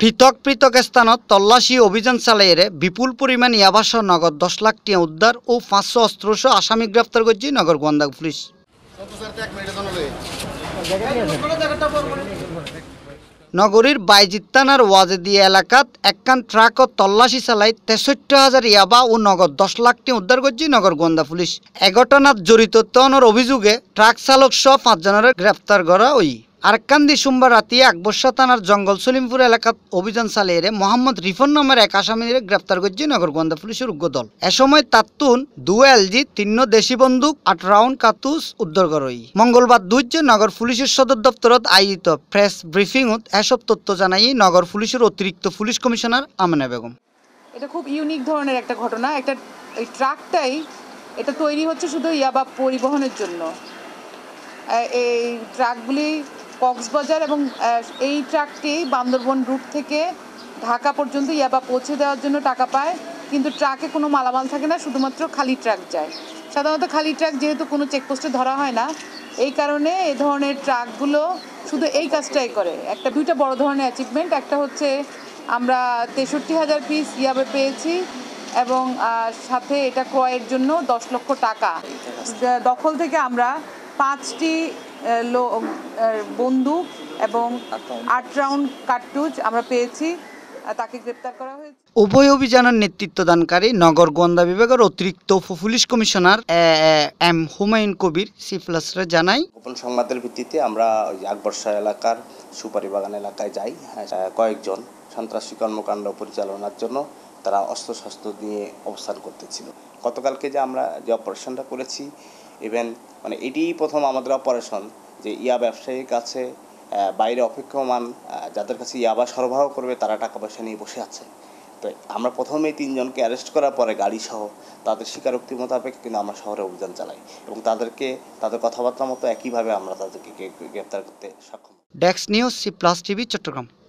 পৃথক পৃথক স্থানত তল্লাশি অভিযান চালাইয়ের বিপুল পরিমাণ ইয়াবাস নগদ দশ লাখ টিয়া উদ্ধার ও পাঁচশো অস্ত্রশ আসামি গ্রেফতার করছে নগর গোয়েন্দা পুলিশ নগরীর বাইজিত থানার ওয়াজেদিয়া এলাকাত একখান ও তল্লাশি চালাই তেষট্টি হাজার ইয়াবা ও নগদ দশ লাখটি উদ্ধার করছে নগর গোয়েন্দা পুলিশ এ ঘটনার জড়িত তনের অভিযোগে ট্রাক চালক সহ পাঁচজনের গ্রেফতার করা ওই আরকান্দি সোমবার রাতে বর্ষা থানার জঙ্গল সলিমপুর এলাকাত অভিযান চালিয়ে মোহাম্মদ রিফন নামের এক আসামিরে গ্রেপ্তার করছে গোয়েন্দা পুলিশের উগ্র দল এ সময় তাত্তুন দু এলজি তিন দেশি বন্দুক আট রাউন্ড কাতুস উদ্ধার করই মঙ্গলবার যে নগর পুলিশের সদর দপ্তর আয়োজিত প্রেস ব্রিফিং এসব তথ্য জানাই নগর পুলিশের অতিরিক্ত পুলিশ কমিশনার আমেনা বেগম এটা খুব ইউনিক ধরনের একটা ঘটনা একটা এই ট্রাকটাই এটা তৈরি হচ্ছে শুধু ইয়াবা পরিবহনের জন্য এই ট্রাকগুলি কক্সবাজার এবং এই ট্রাকটি বান্দরবন রুট থেকে ঢাকা পর্যন্ত ইয়াবা পৌঁছে দেওয়ার জন্য টাকা পায় কিন্তু ট্রাকে কোনো মালামাল থাকে না শুধুমাত্র খালি ট্রাক যায় সাধারণত খালি ট্রাক যেহেতু কোনো চেকপোস্টে ধরা হয় না এই কারণে এ ধরনের ট্রাকগুলো শুধু এই কাজটাই করে একটা দুইটা বড় ধরনের অ্যাচিভমেন্ট একটা হচ্ছে আমরা তেষট্টি হাজার পিস ইয়াবে পেয়েছি এবং সাথে এটা ক্রয়ের জন্য দশ লক্ষ টাকা দখল থেকে আমরা পাঁচটি বন্দুক এবং আট রাউন্ড কার্টুজ আমরা পেয়েছি তাকে গ্রেপ্তার করা হয়েছে উভয় অভিযানের নেতৃত্বদানকারী নগর গোয়েন্দা বিভাগের অতিরিক্ত police commissioner M Humayun Kabir সিফলাসরা জানাই গোপন সংবাদের ভিত্তিতে আমরা আকবরশাহ এলাকার সুপারি বাগান এলাকায় যাই হ্যাঁ, কয়েকজন সন্ত্রাসী কর্মকাণ্ড পরিচালনার জন্য তারা অস্ত্রশস্ত্র নিয়ে অবস্থান করতেছিল গতকালকে যে আমরা যে অপারেশনটা করেছি ইভেন মানে এটিই প্রথম আমাদের অপারেশন যে ইয়া ব্যবসায়ীর কাছে বাইরে অপেক্ষমান যাদের কাছে ইয়াবা সরবরাহ করবে তারা টাকা পয়সা নিয়ে বসে আছে তো আমরা প্রথমেই তিনজনকে অ্যারেস্ট করার পরে গাড়ি সহ তাদের স্বীকারোক্তি মোতাবেক কিন্তু আমরা শহরে অভিযান চালাই এবং তাদেরকে তাদের কথাবার্তা মতো একইভাবে আমরা তাদেরকে গ্রেপ্তার করতে সক্ষম ডেক্স news C plus TV Chittagong